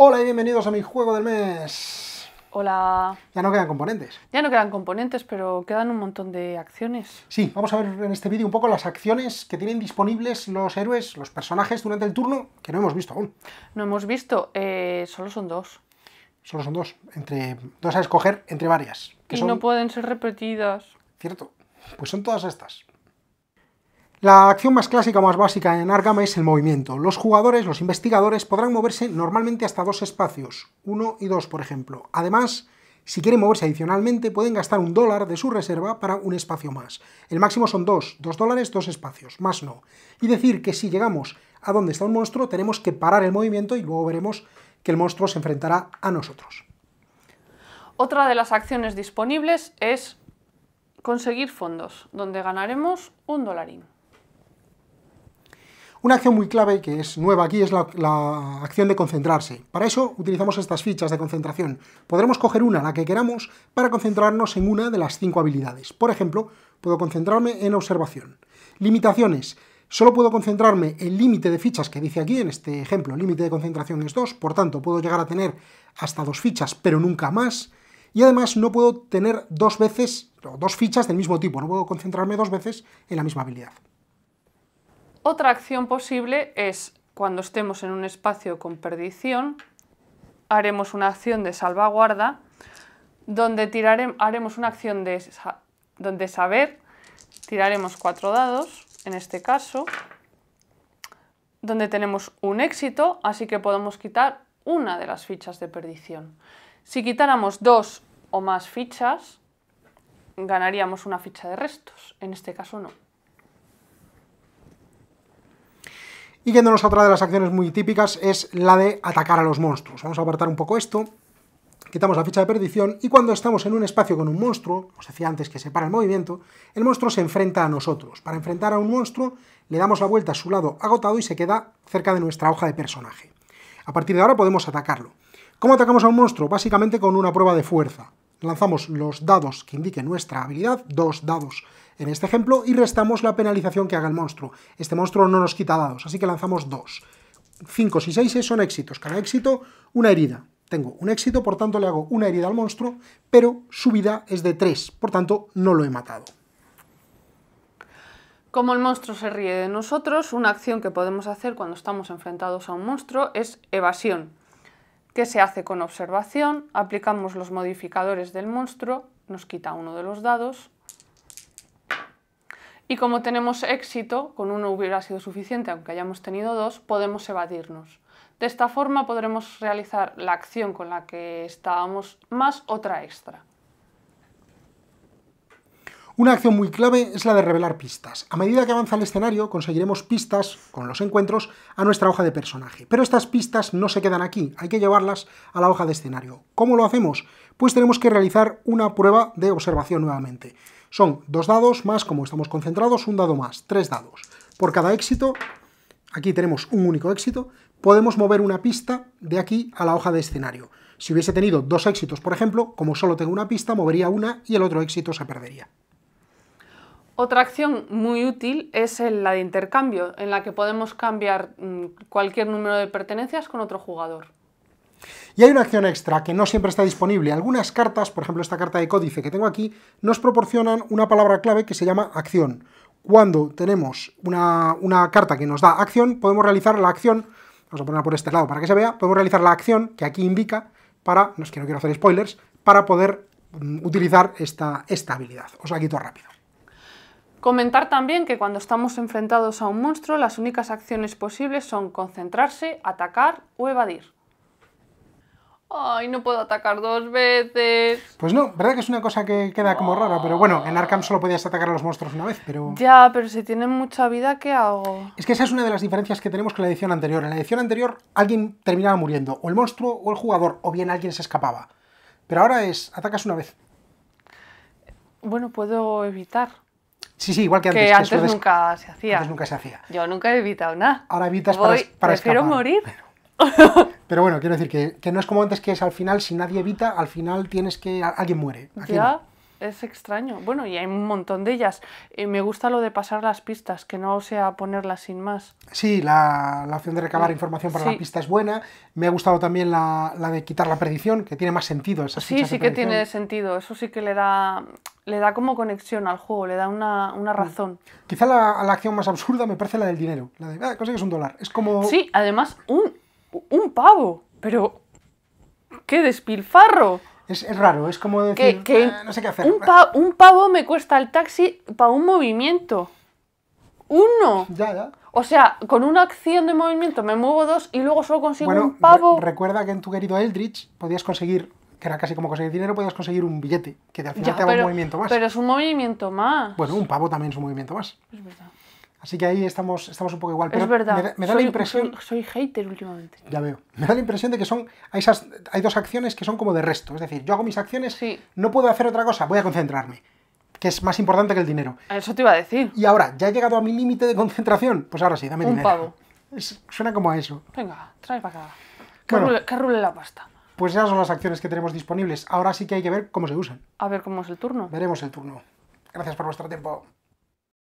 Hola y bienvenidos a mi juego del mes. Hola. Ya no quedan componentes. Ya no quedan componentes, pero quedan un montón de acciones. Sí, vamos a ver en este vídeo un poco las acciones que tienen disponibles los héroes, los personajes durante el turno, que no hemos visto aún. No hemos visto, eh, solo son dos. Solo son dos, entre dos a escoger entre varias. Que y no pueden ser repetidas. Cierto, pues son todas estas. La acción más clásica o más básica en Argama es el movimiento. Los jugadores, los investigadores, podrán moverse normalmente hasta dos espacios, uno y dos, por ejemplo. Además, si quieren moverse adicionalmente, pueden gastar un dólar de su reserva para un espacio más. El máximo son dos, dos dólares, dos espacios, más no. Y decir que si llegamos a donde está un monstruo, tenemos que parar el movimiento y luego veremos que el monstruo se enfrentará a nosotros. Otra de las acciones disponibles es conseguir fondos, donde ganaremos un dolarín. Una acción muy clave que es nueva aquí es la, acción de concentrarse. Para eso utilizamos estas fichas de concentración. Podremos coger una, la que queramos, para concentrarnos en una de las cinco habilidades. Por ejemplo, puedo concentrarme en observación. Limitaciones. Solo puedo concentrarme en límite de fichas que dice aquí, en este ejemplo, límite de concentración es 2, por tanto puedo llegar a tener hasta dos fichas, pero nunca más. Y además no puedo tener dos veces, o dos fichas del mismo tipo, no puedo concentrarme dos veces en la misma habilidad. Otra acción posible es cuando estemos en un espacio con perdición, haremos una acción de salvaguarda donde tiraremos, haremos una acción de donde saber, tiraremos cuatro dados, en este caso, donde tenemos un éxito, así que podemos quitar una de las fichas de perdición. Si quitáramos dos o más fichas, ganaríamos una ficha de restos, en este caso no. Y yéndonos a otra de las acciones muy típicas es la de atacar a los monstruos. Vamos a apartar un poco esto, quitamos la ficha de perdición y cuando estamos en un espacio con un monstruo, os decía antes que se para el movimiento, el monstruo se enfrenta a nosotros. Para enfrentar a un monstruo le damos la vuelta a su lado agotado y se queda cerca de nuestra hoja de personaje. A partir de ahora podemos atacarlo. ¿Cómo atacamos a un monstruo? Básicamente con una prueba de fuerza lanzamos los dados que indiquen nuestra habilidad, dos dados en este ejemplo, y restamos la penalización que haga el monstruo. Este monstruo no nos quita dados, así que lanzamos dos. Cinco y seis son éxitos. Cada éxito, una herida. Tengo un éxito, por tanto le hago una herida al monstruo, pero su vida es de tres, por tanto no lo he matado. Como el monstruo se ríe de nosotros, una acción que podemos hacer cuando estamos enfrentados a un monstruo es evasión que se hace con observación, aplicamos los modificadores del monstruo, nos quita uno de los dados, y como tenemos éxito, con uno hubiera sido suficiente aunque hayamos tenido dos, podemos evadirnos. De esta forma podremos realizar la acción con la que estábamos más otra extra. Una acción muy clave es la de revelar pistas. A medida que avanza el escenario, conseguiremos pistas con los encuentros a nuestra hoja de personaje. Pero estas pistas no se quedan aquí, hay que llevarlas a la hoja de escenario. ¿Cómo lo hacemos? Pues tenemos que realizar una prueba de observación nuevamente. Son dos dados más, como estamos concentrados, un dado más, tres dados. Por cada éxito, aquí tenemos un único éxito, podemos mover una pista de aquí a la hoja de escenario. Si hubiese tenido dos éxitos, por ejemplo, como solo tengo una pista, movería una y el otro éxito se perdería. Otra acción muy útil es la de intercambio, en la que podemos cambiar mm, cualquier número de pertenencias con otro jugador. Y hay una acción extra que no siempre está disponible. Algunas cartas, por ejemplo esta carta de códice que tengo aquí, nos proporcionan una palabra clave que se llama acción. Cuando tenemos una, carta que nos da acción, podemos realizar la acción, vamos a ponerla por este lado para que se vea, podemos realizar la acción que aquí indica para, no que no quiero hacer spoilers, para poder mm, utilizar esta, esta habilidad. Os la quito rápido. Comentar también que cuando estamos enfrentados a un monstruo, las únicas acciones posibles son concentrarse, atacar o evadir. Ay, no puedo atacar dos veces. Pues no, verdad que es una cosa que queda como rara, pero bueno, en Arkham solo podías atacar a los monstruos una vez, pero... Ya, pero si tienen mucha vida, ¿qué hago? Es que esa es una de las diferencias que tenemos con la edición anterior. En la edición anterior alguien terminaba muriendo, o el monstruo o el jugador, o bien alguien se escapaba. Pero ahora es, atacas una vez. Bueno, puedo evitar. Sí, sí, igual que antes. Que antes, nunca se hacía. Antes nunca se hacía. Yo nunca he evitado nada. Ahora evitas para, para prefiero morir. Pero, bueno, quiero decir que, no es como antes que es al final, si nadie evita, al final tienes que... alguien muere. ¿Ya? Es extraño. Bueno, y hay un montón de ellas. Eh, me gusta lo de pasar las pistas, que no sea ponerlas sin más. Sí, la, opción de recabar mm, información para la pista es buena. Me ha gustado también la, de quitar la predicción, que tiene más sentido. opción. sí, sí que tiene sentido. Eso sí que le da, le da como conexión al juego, le da una, mm. razón. Quizá la, acción más absurda me parece la del dinero. La de, ah, un dólar. Es como... Sí, además, un, un pavo. Pero... ¡Qué despilfarro! Es, raro, es como decir, que, ah, no sé qué hacer. Un, pavo me cuesta el taxi para un movimiento. Uno. O sea, con una acción de movimiento me muevo dos y luego solo consigo un pavo. recuerda que en tu querido Eldritch podías conseguir, que era casi como conseguir dinero, podías conseguir un billete, que al final te da un movimiento más. Pero es un movimiento más. Bueno, un pavo también es un movimiento más. Es verdad. Así que ahí estamos, estamos un poco igual. Pero es verdad. Me da, la impresión. Soy, hater últimamente. Ya veo. Me da la impresión de que son. Hay, esas, hay dos acciones que son como de resto. Es decir, yo hago mis acciones, no puedo hacer otra cosa, voy a concentrarme. Que es más importante que el dinero. Eso te iba a decir. Y ahora, ya he llegado a mi límite de concentración. Pues ahora sí, dame dinero. pavo. suena como a eso. Venga, trae para acá. que rule la pasta. Pues esas son las acciones que tenemos disponibles. Ahora sí que hay que ver cómo se usan. A ver cómo es el turno. Veremos el turno. Gracias por vuestro tiempo.